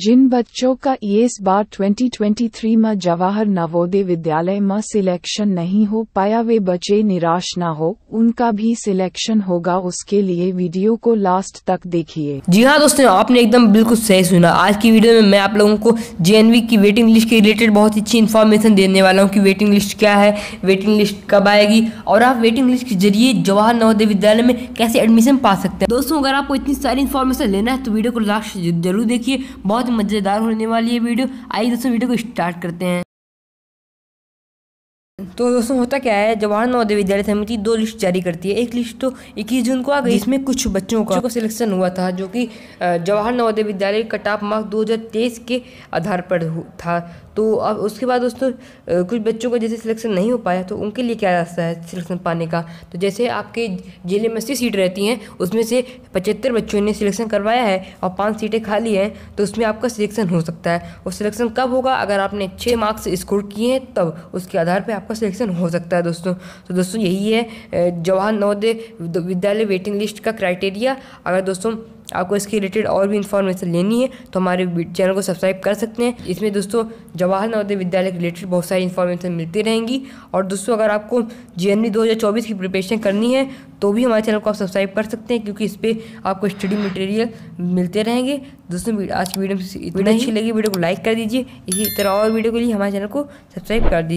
जिन बच्चों का इस बार 2023 में जवाहर नवोदय विद्यालय में सिलेक्शन नहीं हो पाया वे बच्चे निराश ना हो उनका भी सिलेक्शन होगा उसके लिए वीडियो को लास्ट तक देखिए जी हाँ दोस्तों आपने एकदम बिल्कुल सही सुना आज की वीडियो में मैं आप लोगों को जे की वेटिंग लिस्ट के रिलेटेड बहुत अच्छी इन्फॉर्मेशन देने वाला हूँ की वेटिंग लिस्ट क्या है वेटिंग लिस्ट कब आएगी और आप वेटिंग लिस्ट के जरिए जवाहर नवोदय विद्यालय में कैसे एडमिशन पा सकते हैं दोस्तों अगर आपको इतनी सारी इन्फॉर्मेशन लेना है तो वीडियो को लास्ट जरूर देखिए बहुत बहुत मज़ेदार होने वाली है वीडियो आइए दोस्तों वीडियो को स्टार्ट करते हैं तो दोस्तों होता क्या है जवाहर नवोदय विद्यालय समिति दो लिस्ट जारी करती है एक लिस्ट तो इक्कीस जून को आ गई इसमें कुछ बच्चों का सिलेक्शन हुआ था जो कि जवाहर नवोदय विद्यालय कटाप मार्क मार्क्स 2023 के आधार पर था तो अब उसके बाद दोस्तों कुछ बच्चों का जैसे सिलेक्शन नहीं हो पाया तो उनके लिए क्या रास्ता है सिलेक्शन पाने का तो जैसे आपके जिले में अस्सी सीट रहती हैं उसमें से पचहत्तर बच्चों ने सिलेक्शन करवाया है और पाँच सीटें खाली हैं तो उसमें आपका सिलेक्शन हो सकता है और सिलेक्शन कब होगा अगर आपने छः मार्क्स स्कोर किए हैं तब उसके आधार पर आपका सिलेक्शन हो सकता है दोस्तों तो दोस्तों यही है जवाहर नवोदय विद्यालय वेटिंग लिस्ट का क्राइटेरिया अगर दोस्तों आपको इसके रिलेटेड और भी इन्फॉर्मेशन लेनी है तो हमारे चैनल को सब्सक्राइब कर सकते हैं इसमें दोस्तों जवाहर नवोदय विद्यालय के रिलेटेड बहुत सारी इन्फॉर्मेशन मिलती रहेंगी और दोस्तों अगर आपको जे दो की प्रिपरेशन करनी है तो भी हमारे चैनल को आप सब्सक्राइब कर सकते हैं क्योंकि इस पर आपको स्टडी मटेरियल मिलते रहेंगे दोस्तों आज की वीडियो वीडियो अच्छी लगी वीडियो को लाइक कर दीजिए इसी तरह और वीडियो के लिए हमारे चैनल को सब्सक्राइब कर दीजिए